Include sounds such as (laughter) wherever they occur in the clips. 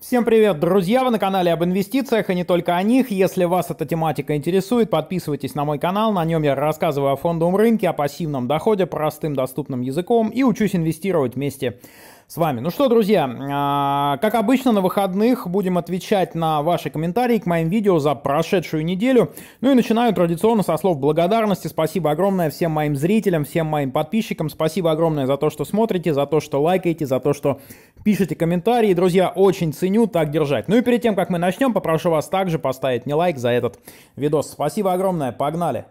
Всем привет, друзья! Вы на канале об инвестициях а не только о них. Если вас эта тематика интересует, подписывайтесь на мой канал. На нем я рассказываю о фондовом рынке, о пассивном доходе простым доступным языком и учусь инвестировать вместе с вами. Ну что, друзья, а, как обычно на выходных будем отвечать на ваши комментарии к моим видео за прошедшую неделю. Ну и начинаю традиционно со слов благодарности. Спасибо огромное всем моим зрителям, всем моим подписчикам. Спасибо огромное за то, что смотрите, за то, что лайкаете, за то, что пишете комментарии. Друзья, очень ценю так держать. Ну и перед тем, как мы начнем, попрошу вас также поставить мне лайк за этот видос. Спасибо огромное, погнали!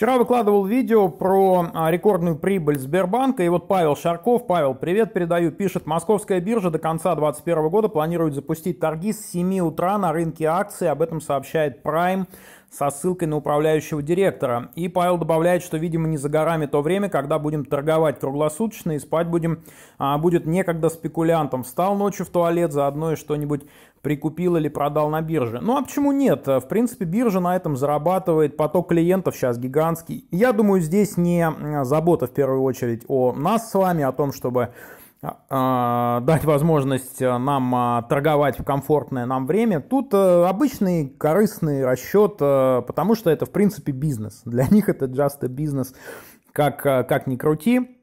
Вчера выкладывал видео про а, рекордную прибыль Сбербанка, и вот Павел Шарков, Павел, привет, передаю, пишет, московская биржа до конца 2021 года планирует запустить торги с 7 утра на рынке акций, об этом сообщает Prime со ссылкой на управляющего директора. И Павел добавляет, что, видимо, не за горами то время, когда будем торговать круглосуточно и спать будем, а, будет некогда спекулянтом. Встал ночью в туалет, заодно и что-нибудь прикупил или продал на бирже. Ну а почему нет? В принципе, биржа на этом зарабатывает, поток клиентов сейчас гигантский. Я думаю, здесь не забота в первую очередь о нас с вами, о том, чтобы а, а, дать возможность э, нам а, торговать в комфортное нам время. Тут э, обычный корыстный расчет, э, потому что это, в принципе, бизнес. Для (laughs) них это just a business, как, как ни крути.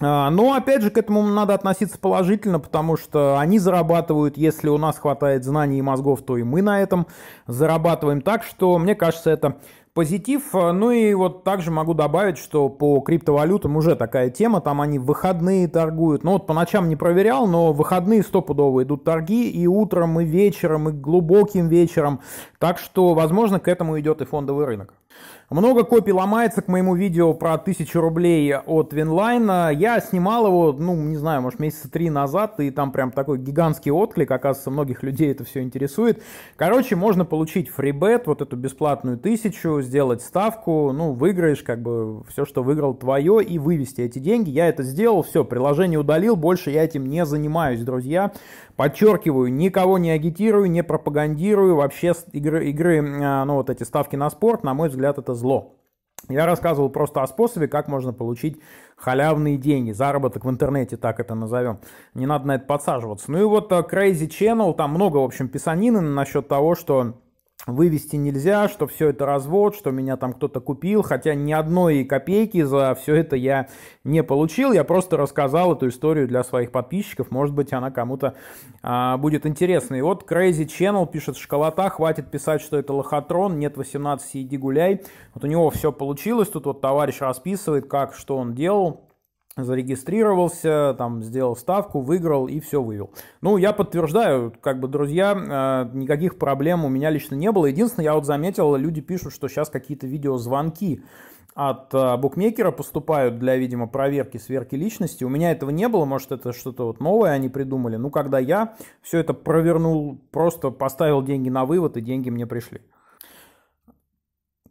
А, но, опять же, к этому надо относиться положительно, потому что они зарабатывают, если у нас хватает знаний и мозгов, то и мы на этом зарабатываем. Так что, мне кажется, это позитив. А, ну и вот также могу добавить, что по криптовалютам уже такая тема, там они выходные торгуют. Ну вот по ночам не проверял, но выходные стопудово идут торги, и утром, и вечером, и глубоким вечером. Так что, возможно, к этому идет и фондовый рынок. Много копий ломается к моему видео про 1000 рублей от Винлайна. Я снимал его, ну, не знаю, может, месяца три назад, и там прям такой гигантский отклик. Оказывается, многих людей это все интересует. Короче, можно получить фрибет, вот эту бесплатную тысячу, сделать ставку, ну, выиграешь как бы все, что выиграл твое, и вывести эти деньги. Я это сделал, все, приложение удалил, больше я этим не занимаюсь, друзья. Подчеркиваю, никого не агитирую, не пропагандирую, вообще игры игры, игры а, ну, вот эти ставки на спорт, на мой взгляд, это зло. Я рассказывал просто о способе, как можно получить халявные деньги, заработок в интернете, так это назовем. Не надо на это подсаживаться. Ну и вот а, Crazy Channel, там много, в общем, писанины насчет того, что вывести нельзя, что все это развод, что меня там кто-то купил, хотя ни одной копейки за все это я не получил, я просто рассказал эту историю для своих подписчиков, может быть она кому-то а, будет интересна. И вот Crazy Channel пишет, школота, хватит писать, что это лохотрон, нет 18, иди гуляй. Вот у него все получилось, тут вот товарищ расписывает, как, что он делал зарегистрировался, там, сделал ставку, выиграл и все вывел. Ну, я подтверждаю, как бы, друзья, э, никаких проблем у меня лично не было. Единственное, я вот заметил, люди пишут, что сейчас какие-то видеозвонки от э, букмекера поступают для, видимо, проверки, сверки личности. У меня этого не было, может, это что-то вот новое они придумали. Ну, когда я все это провернул, просто поставил деньги на вывод, и деньги мне пришли.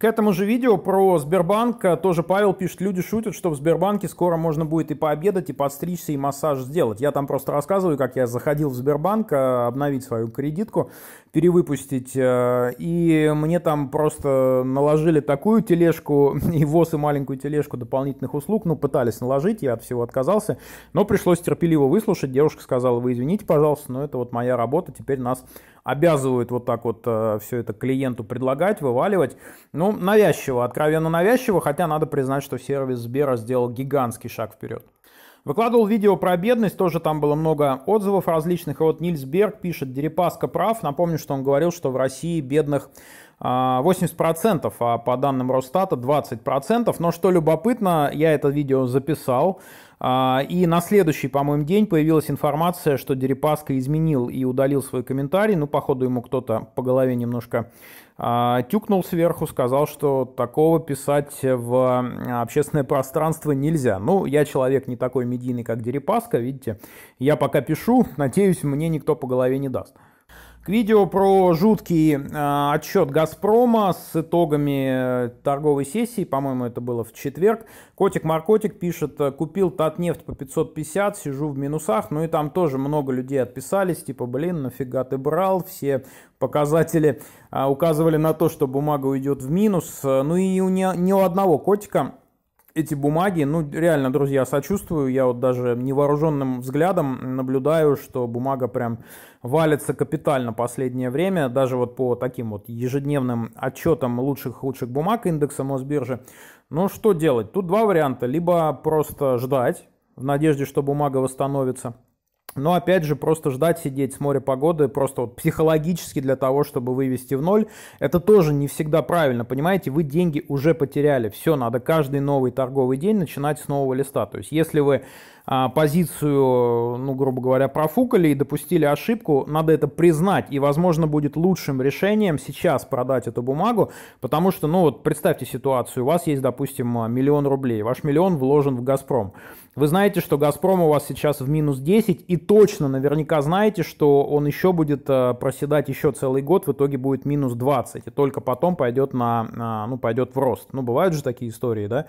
К этому же видео про Сбербанк э, тоже Павел пишет, люди шутят, что в Сбербанке скоро можно будет и пообедать, и подстричься, и массаж сделать. Я там просто рассказываю, как я заходил в Сбербанк э, обновить свою кредитку, перевыпустить. Э, и мне там просто наложили такую тележку, (laughs) и ВОЗ, и маленькую тележку дополнительных услуг. Ну, пытались наложить, я от всего отказался. Но пришлось терпеливо выслушать. Девушка сказала, вы извините, пожалуйста, но это вот моя работа, теперь нас обязывают вот так вот э, все это клиенту предлагать, вываливать. Ну, навязчиво, откровенно навязчиво, хотя надо признать, что сервис Сбера сделал гигантский шаг вперед. Выкладывал видео про бедность, тоже там было много отзывов различных. И вот Нильс Берг пишет, Дерипаска прав. Напомню, что он говорил, что в России бедных 80%, а, а по данным Росстата 20%. Но что любопытно, я это видео записал. А, и на следующий, по-моему, день появилась информация, что Дерипаска изменил и удалил свой комментарий. Ну, походу, ему кто-то по голове немножко а, тюкнул сверху, сказал, что такого писать в а, общественное пространство нельзя. Ну, я человек не такой медийный, как Дерипаска, видите, я пока пишу, надеюсь, мне никто по голове не даст. К видео про жуткий э, отчет «Газпрома» с итогами э, торговой сессии, по-моему, это было в четверг. Котик-маркотик пишет, э, купил Татнефть по 550, сижу в минусах, ну и там тоже много людей отписались, типа, блин, нафига ты брал, все показатели э, указывали на то, что бумага уйдет в минус, э, ну и у не, ни у одного котика эти бумаги, ну, реально, друзья, сочувствую. Я вот даже невооруженным взглядом наблюдаю, что бумага прям валится капитально последнее время. Даже вот по таким вот ежедневным отчетам лучших-худших бумаг индекса Мосбиржи. Ну, что делать? Тут два варианта. Либо просто ждать в надежде, что бумага восстановится. Но опять же, просто ждать, сидеть с моря погоды, просто вот психологически для того, чтобы вывести в ноль, это тоже не всегда правильно, понимаете? Вы деньги уже потеряли, все, надо каждый новый торговый день начинать с нового листа. То есть, если вы а, позицию, ну, грубо говоря, профукали и допустили ошибку, надо это признать, и, возможно, будет лучшим решением сейчас продать эту бумагу, потому что, ну, вот представьте ситуацию, у вас есть, допустим, миллион рублей, ваш миллион вложен в «Газпром», вы знаете, что «Газпром» у вас сейчас в минус 10, и точно наверняка знаете, что он еще будет э, проседать еще целый год, в итоге будет минус 20, и только потом пойдет, на, а, ну, пойдет в рост. Ну, бывают же такие истории, да?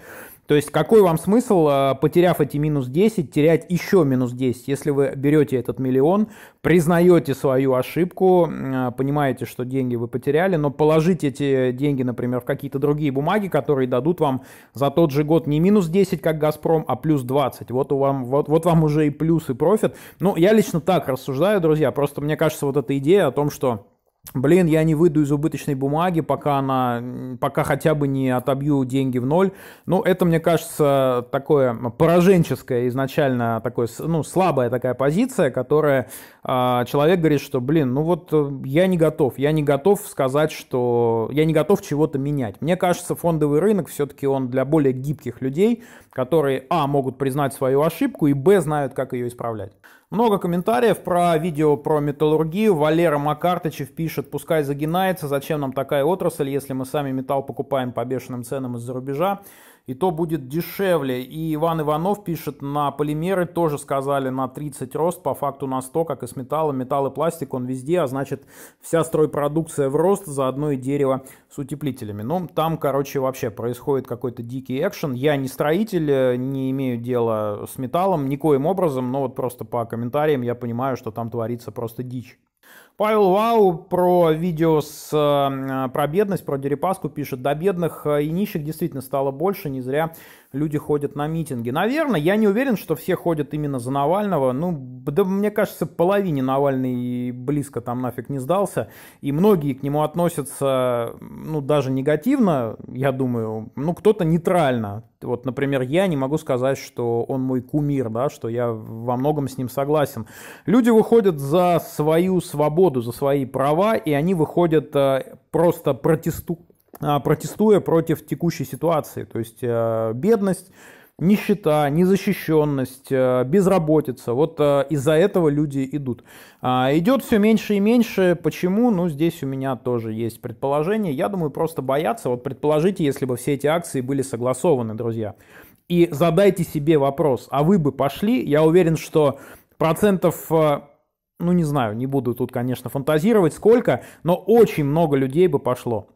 То есть какой вам смысл, э, потеряв эти минус 10, 10, терять еще минус 10. Если вы берете этот миллион, признаете свою ошибку, а, понимаете, что деньги вы потеряли, но положите эти деньги, например, в какие-то другие бумаги, которые дадут вам за тот же год не минус 10, как «Газпром», а плюс 20. Вот, у вам, вот, вот вам уже и плюс, и профит. Ну, я лично так рассуждаю, друзья. Просто мне кажется, вот эта идея о том, что блин, я не выйду из убыточной бумаги, пока, она, пока хотя бы не отобью деньги в ноль. Ну, это, мне кажется, такое пораженческое изначально, такое, ну, слабая такая позиция, которая а, человек говорит, что, блин, ну вот э, я не готов, я не готов сказать, что я не готов чего-то менять. Мне кажется, фондовый рынок все-таки он для более гибких людей, которые, а, могут признать свою ошибку, и, б, знают, как ее исправлять. Много комментариев про видео про металлургию. Валера Макарточев пишет, пускай загинается, зачем нам такая отрасль, если мы сами металл покупаем по бешеным ценам из-за рубежа и то будет дешевле. И Иван Иванов пишет, на полимеры тоже сказали на 30 рост, по факту на 100, как и с металлом. Металл и пластик, он везде, а значит вся стройпродукция в рост, заодно и дерево с утеплителями. Ну, там, короче, вообще происходит какой-то дикий экшен. Я не строитель, э, не имею дела с металлом никоим образом, но вот просто по комментариям я понимаю, что там творится просто дичь. Павел Вау про видео с, э, э, про бедность, про Дерипаску пишет. До бедных э, и нищих действительно стало больше, не зря люди ходят на митинги. Наверное, я не уверен, что все ходят именно за Навального. Ну, да мне кажется, половине Навальный близко там нафиг не сдался. И многие к нему относятся, ну, даже негативно, я думаю. Ну, кто-то нейтрально. Вот, например, я не могу сказать, что он мой кумир, да, что я во многом с ним согласен. Люди выходят за свою свободу, за свои права, и они выходят э, просто протесту а, протестуя против текущей ситуации. То есть э, бедность, нищета, незащищенность, э, безработица. Вот э, из-за этого люди идут. А, идет все меньше и меньше. Почему? Ну, здесь у меня тоже есть предположение. Я думаю, просто боятся. Вот предположите, если бы все эти акции были согласованы, друзья. И задайте себе вопрос, а вы бы пошли? Я уверен, что процентов ну не знаю, не буду тут, конечно, фантазировать, сколько, но очень много людей бы пошло.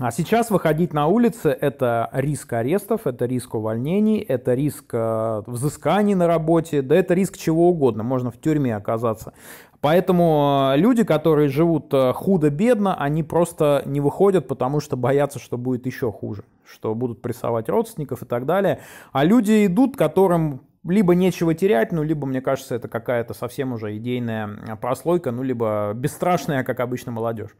А сейчас выходить на улицы – это риск арестов, это риск увольнений, это риск э, взысканий на работе, да это риск чего угодно, можно в тюрьме оказаться. Поэтому э, люди, которые живут э, худо-бедно, они просто не выходят, потому что боятся, что будет еще хуже, что будут прессовать родственников и так далее. А люди идут, которым либо нечего терять, ну, либо, мне кажется, это какая-то совсем уже идейная прослойка, ну, либо бесстрашная, как обычно, молодежь.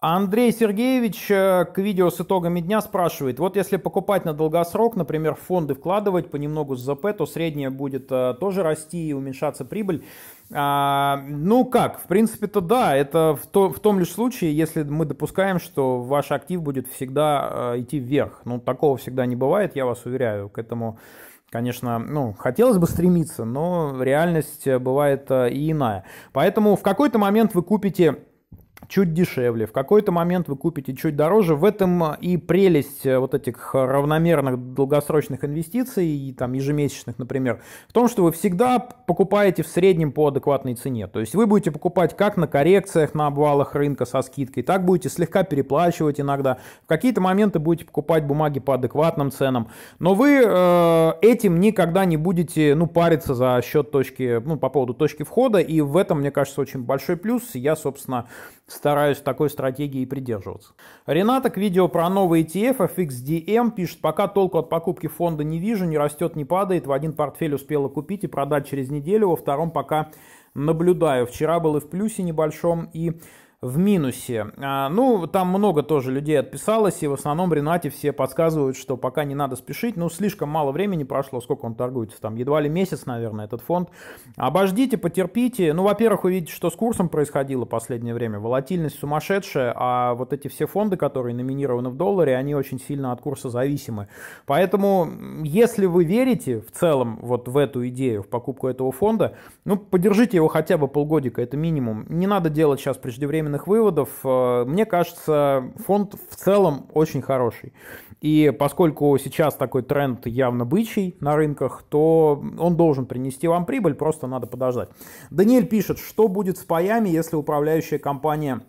Андрей Сергеевич э, к видео с итогами дня спрашивает, вот если покупать на долгосрок, например, фонды вкладывать понемногу с ЗП, то средняя будет э, тоже расти и уменьшаться прибыль. А, ну как, в принципе-то да, это в, то, в том лишь случае, если мы допускаем, что ваш актив будет всегда э, идти вверх. Ну такого всегда не бывает, я вас уверяю, к этому... Конечно, ну, хотелось бы стремиться, но реальность бывает и иная. Поэтому в какой-то момент вы купите чуть дешевле, в какой-то момент вы купите чуть дороже. В этом э, и прелесть э, вот этих э, равномерных долгосрочных инвестиций, и там ежемесячных, например, в том, что вы всегда покупаете в среднем по адекватной цене. То есть вы будете покупать как на коррекциях, на обвалах рынка со скидкой, так будете слегка переплачивать иногда. В какие-то моменты будете покупать бумаги по адекватным ценам. Но вы э, этим никогда не будете ну, париться за счет точки, ну, по поводу точки входа, и в этом, мне кажется, очень большой плюс. Я, собственно, стараюсь такой стратегии придерживаться. Рената к видео про новый ETF FXDM пишет, пока толку от покупки фонда не вижу, не растет, не падает, в один портфель успела купить и продать через неделю, во втором пока наблюдаю. Вчера был и в плюсе небольшом, и в минусе. А, ну, там много тоже людей отписалось, и в основном Ренате все подсказывают, что пока не надо спешить. Ну, слишком мало времени прошло, сколько он торгуется там, едва ли месяц, наверное, этот фонд. Обождите, потерпите. Ну, во-первых, увидите, что с курсом происходило в последнее время. Волатильность сумасшедшая, а вот эти все фонды, которые номинированы в долларе, они очень сильно от курса зависимы. Поэтому, если вы верите в целом вот в эту идею, в покупку этого фонда, ну, поддержите его хотя бы полгодика, это минимум. Не надо делать сейчас преждевременно временных выводов, э, мне кажется, фонд в целом очень хороший. И поскольку сейчас такой тренд явно бычий на рынках, то он должен принести вам прибыль, просто надо подождать. Даниэль пишет, что будет с паями, если управляющая компания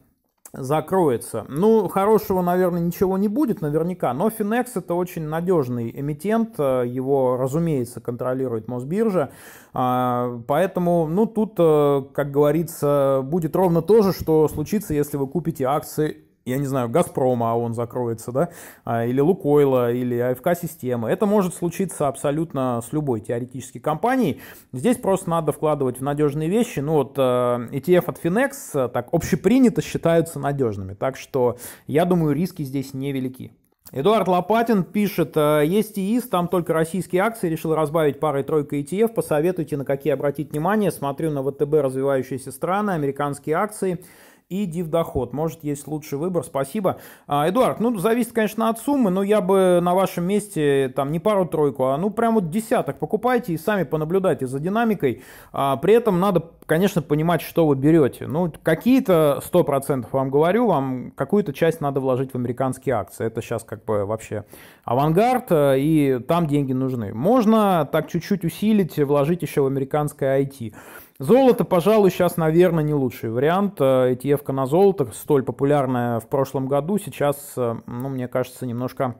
закроется. Ну, хорошего, наверное, ничего не будет наверняка, но Finex это очень надежный эмитент, э, его, разумеется, контролирует Мосбиржа, а, поэтому, ну, тут, э, как говорится, будет ровно то же, что случится, если вы купите акции я не знаю, Газпрома, а он закроется, да, а, или Лукойла, или АФК-системы. Это может случиться абсолютно с любой теоретической компанией. Здесь просто надо вкладывать в надежные вещи. Ну вот э, ETF от Finex э, так общепринято считаются надежными. Так что я думаю, риски здесь невелики. Эдуард Лопатин пишет, э, есть ИИС, там только российские акции, решил разбавить парой тройкой ETF, посоветуйте, на какие обратить внимание, смотрю на ВТБ развивающиеся страны, американские акции – и дивдоход. Может, есть лучший выбор. Спасибо. А, Эдуард, ну, зависит, конечно, от суммы, но я бы на вашем месте там не пару-тройку, а ну прям вот десяток покупайте и сами понаблюдайте за динамикой. А, при этом надо, конечно, понимать, что вы берете. Ну, какие-то 100% вам говорю, вам какую-то часть надо вложить в американские акции. Это сейчас как бы вообще авангард, а, и там деньги нужны. Можно так чуть-чуть усилить, вложить еще в американское IT. Золото, пожалуй, сейчас, наверное, не лучший вариант. Э, etf на золото, столь популярная в прошлом году, сейчас, э, ну, мне кажется, немножко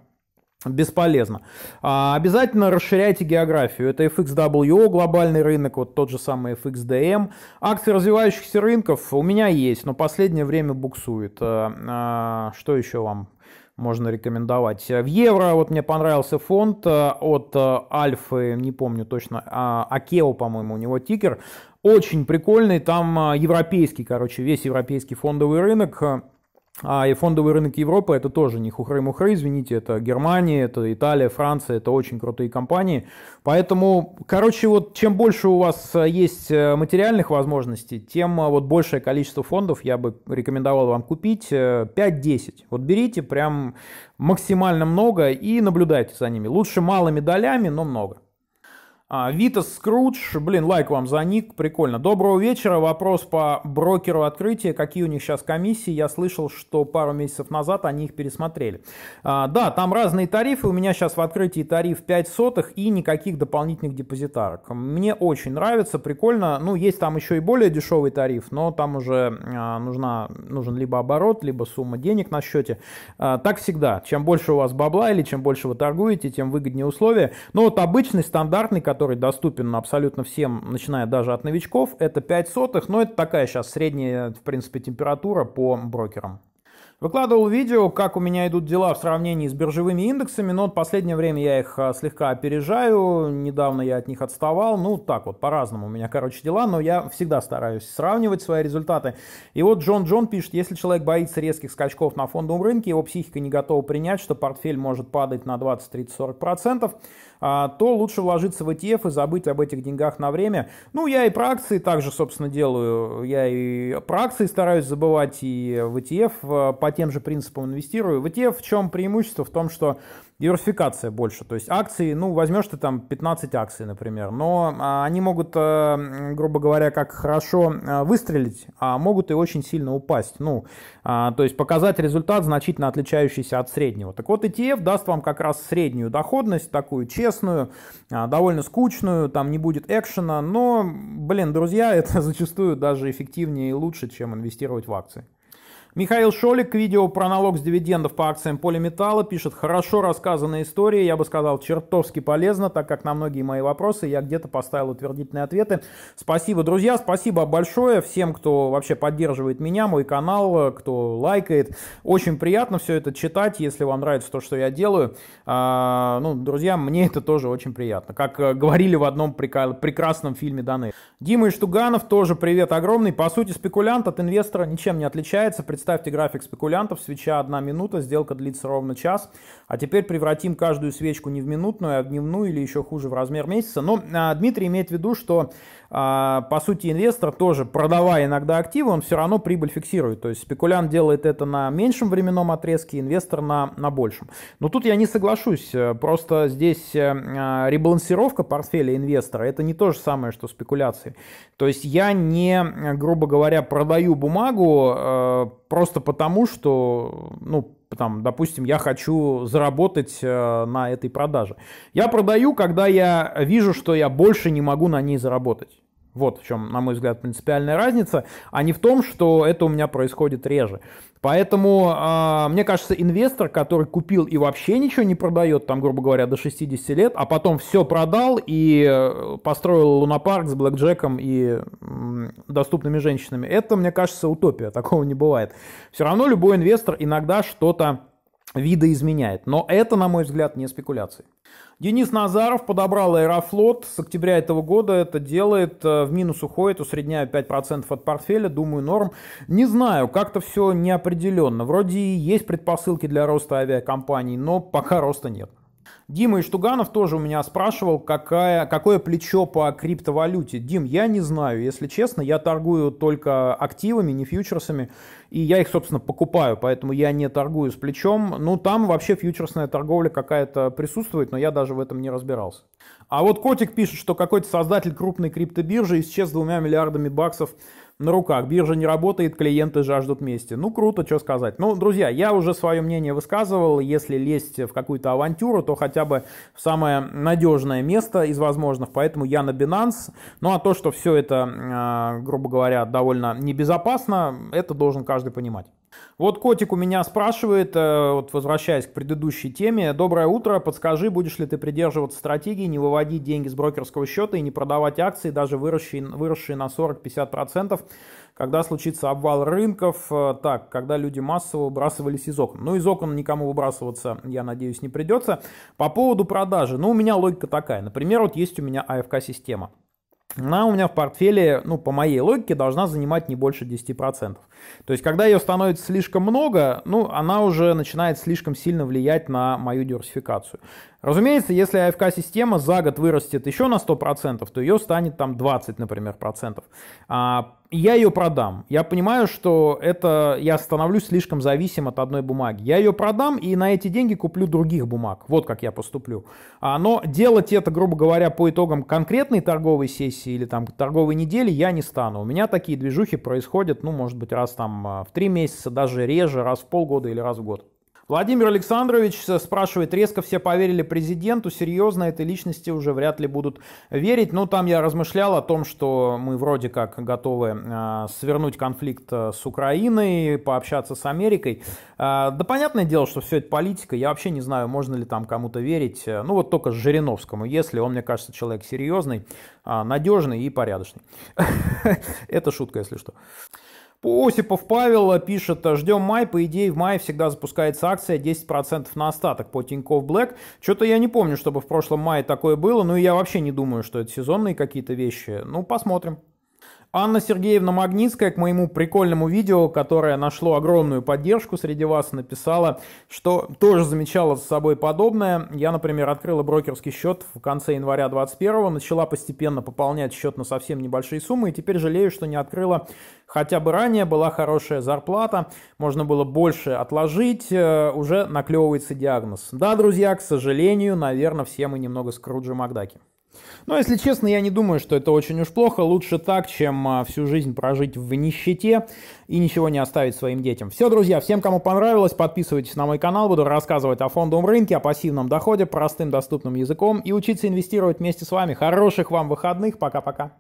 бесполезно. А, обязательно расширяйте географию. Это FXWO, глобальный рынок, вот тот же самый FXDM. Акции развивающихся рынков у меня есть, но последнее время буксует. А, а, что еще вам можно рекомендовать. В евро вот мне понравился фонд от Альфы, не помню точно, а, Акео, по-моему, у него тикер. Очень прикольный, там а, европейский, короче, весь европейский фондовый рынок. А, а и фондовый рынок Европы это тоже не хухры-мухры, извините, это Германия, это Италия, Франция, это очень крутые компании. Поэтому, короче, вот чем больше у вас а, есть э, материальных возможностей, тем вот большее количество фондов я бы рекомендовал вам купить 5-10. Э, вот берите прям максимально много и наблюдайте за ними. Лучше малыми долями, но много. А, Витас Скрудж, блин, лайк вам за ник, прикольно. Доброго вечера, вопрос по брокеру открытия, какие у них сейчас комиссии, я слышал, что пару месяцев назад они их пересмотрели. А, да, там разные тарифы, у меня сейчас в открытии тариф 5 сотых и никаких дополнительных депозитарок. Мне очень нравится, прикольно, ну есть там еще и более дешевый тариф, но там уже а, нужна, нужен либо оборот, либо сумма денег на счете. А, так всегда, чем больше у вас бабла или чем больше вы торгуете, тем выгоднее условия. Но вот обычный стандартный, который который доступен абсолютно всем, начиная даже от новичков, это 5 сотых, но это такая сейчас средняя, в принципе, температура по брокерам. Выкладывал видео, как у меня идут дела в сравнении с биржевыми индексами, но в последнее время я их а, слегка опережаю, недавно я от них отставал, ну так вот, по-разному у меня, короче, дела, но я всегда стараюсь сравнивать свои результаты. И вот Джон Джон пишет, если человек боится резких скачков на фондовом рынке, его психика не готова принять, что портфель может падать на 20, 30, 40 процентов, а, то лучше вложиться в ETF и забыть об этих деньгах на время. Ну, я и про акции также, собственно, делаю. Я и про акции стараюсь забывать, и в ETF э, по тем же принципам инвестирую. В ETF в чем преимущество? В том, что диверсификация больше. То есть акции, ну, возьмешь ты там 15 акций, например, но а, они могут, э, грубо говоря, как хорошо э, выстрелить, а могут и очень сильно упасть. Ну, а, то есть показать результат, значительно отличающийся от среднего. Так вот, ETF даст вам как раз среднюю доходность, такую честную, а, довольно скучную, там не будет экшена, но, блин, друзья, (laughs) это зачастую даже эффективнее и лучше, чем инвестировать в акции. Михаил Шолик к видео про налог с дивидендов по акциям Полиметалла пишет «Хорошо рассказанная история, я бы сказал, чертовски полезно, так как на многие мои вопросы я где-то поставил утвердительные ответы. Спасибо, друзья, спасибо большое всем, кто вообще поддерживает меня, мой канал, кто лайкает. Очень приятно все это читать, если вам нравится то, что я делаю. А, ну, друзья, мне это тоже очень приятно. Как э, говорили в одном прекрасном фильме Даны. Дима Иштуганов тоже привет огромный. По сути, спекулянт от инвестора ничем не отличается. Представляете Ставьте график спекулянтов, свеча одна минута, сделка длится ровно час. А теперь превратим каждую свечку не в минутную, а в дневную или еще хуже в размер месяца. Но а, Дмитрий имеет в виду, что а, по сути инвестор тоже, продавая иногда активы, он все равно прибыль фиксирует. То есть спекулянт делает это на меньшем временном отрезке, инвестор на, на большем. Но тут я не соглашусь. Просто здесь э, а, ребалансировка портфеля инвестора это не то же самое, что спекуляции. То есть я не, грубо говоря, продаю бумагу, э, просто потому, что, ну, там, допустим, я хочу заработать э, на этой продаже. Я продаю, когда я вижу, что я больше не могу на ней заработать. Вот в чем, на мой взгляд, принципиальная разница, а не в том, что это у меня происходит реже. Поэтому, э, мне кажется, инвестор, который купил и вообще ничего не продает, там, грубо говоря, до 60 лет, а потом все продал и э, построил лунопарк с блэкджеком и э, доступными женщинами, это, мне кажется, утопия, (laughs) такого не бывает. Все равно любой инвестор иногда что-то видоизменяет. Но это, на мой взгляд, не спекуляции. Денис Назаров подобрал Аэрофлот. С октября этого года это делает. Э, в минус уходит, усредняю 5% от портфеля. Думаю, норм. Не знаю, как-то все неопределенно. Вроде и есть предпосылки для роста авиакомпаний, но пока роста нет. Дима Иштуганов тоже у меня спрашивал, какая, какое плечо по криптовалюте. Дим, я не знаю, если честно, я торгую только активами, не фьючерсами, и я их, собственно, покупаю, поэтому я не торгую с плечом. Ну, там вообще фьючерсная торговля какая-то присутствует, но я даже в этом не разбирался. А вот Котик пишет, что какой-то создатель крупной криптобиржи исчез с двумя миллиардами баксов на руках, биржа не работает, клиенты жаждут мести. Ну, круто, что сказать. Ну, друзья, я уже свое мнение высказывал, если лезть в какую-то авантюру, то хотя бы в самое надежное место из возможных, поэтому я на Binance. Ну, а то, что все это, а, грубо говоря, довольно небезопасно, это должен каждый понимать. Вот котик у меня спрашивает, э, вот возвращаясь к предыдущей теме, доброе утро, подскажи, будешь ли ты придерживаться стратегии, не выводить деньги с брокерского счета и не продавать акции, даже выросшие, выросшие на 40-50%, когда случится обвал рынков, э, так, когда люди массово выбрасывались из окон. Ну, из окон никому выбрасываться, я надеюсь, не придется. По поводу продажи, ну, у меня логика такая, например, вот есть у меня АФК-система. Она у меня в портфеле, ну, по моей логике, должна занимать не больше 10%. То есть, когда ее становится слишком много, ну, она уже начинает слишком сильно влиять на мою диверсификацию. Разумеется, если АФК-система за год вырастет еще на 100%, то ее станет там 20, например, процентов. А, я ее продам. Я понимаю, что это я становлюсь слишком зависим от одной бумаги. Я ее продам и на эти деньги куплю других бумаг. Вот как я поступлю. А, но делать это, грубо говоря, по итогам конкретной торговой сессии или там торговой недели я не стану. У меня такие движухи происходят, ну, может быть, раз раз там а, в три месяца, даже реже, раз в полгода или раз в год. Владимир Александрович э, спрашивает, резко все поверили президенту, серьезно, этой личности уже вряд ли будут верить. Но ну, там я размышлял о том, что мы вроде как готовы э, свернуть конфликт э, с Украиной, пообщаться с Америкой. Э, да понятное дело, что все это политика, я вообще не знаю, можно ли там кому-то верить. Ну, вот только Жириновскому, если он, мне кажется, человек серьезный, э, надежный и порядочный. (laughs) Это шутка, если что. Осипов Павел пишет, ждем май, по идее в мае всегда запускается акция 10% на остаток по Тинькофф Блэк. Что-то я не помню, чтобы в прошлом мае такое было, ну и я вообще не думаю, что это сезонные какие-то вещи. Ну, посмотрим. Анна Сергеевна Магнитская к моему прикольному видео, которое нашло огромную поддержку среди вас, написала, что тоже замечала за собой подобное. Я, например, открыла брокерский счет в конце января 21 начала постепенно пополнять счет на совсем небольшие суммы, и теперь жалею, что не открыла хотя бы ранее, была хорошая зарплата, можно было больше отложить, э, уже наклевывается диагноз. Да, друзья, к сожалению, наверное, все мы немного скруджи Макдаки. Но, если честно, я не думаю, что это очень уж плохо. Лучше так, чем а, всю жизнь прожить в нищете и ничего не оставить своим детям. Все, друзья, всем, кому понравилось, подписывайтесь на мой канал. Буду рассказывать о фондовом рынке, о пассивном доходе простым доступным языком и учиться инвестировать вместе с вами. Хороших вам выходных. Пока-пока.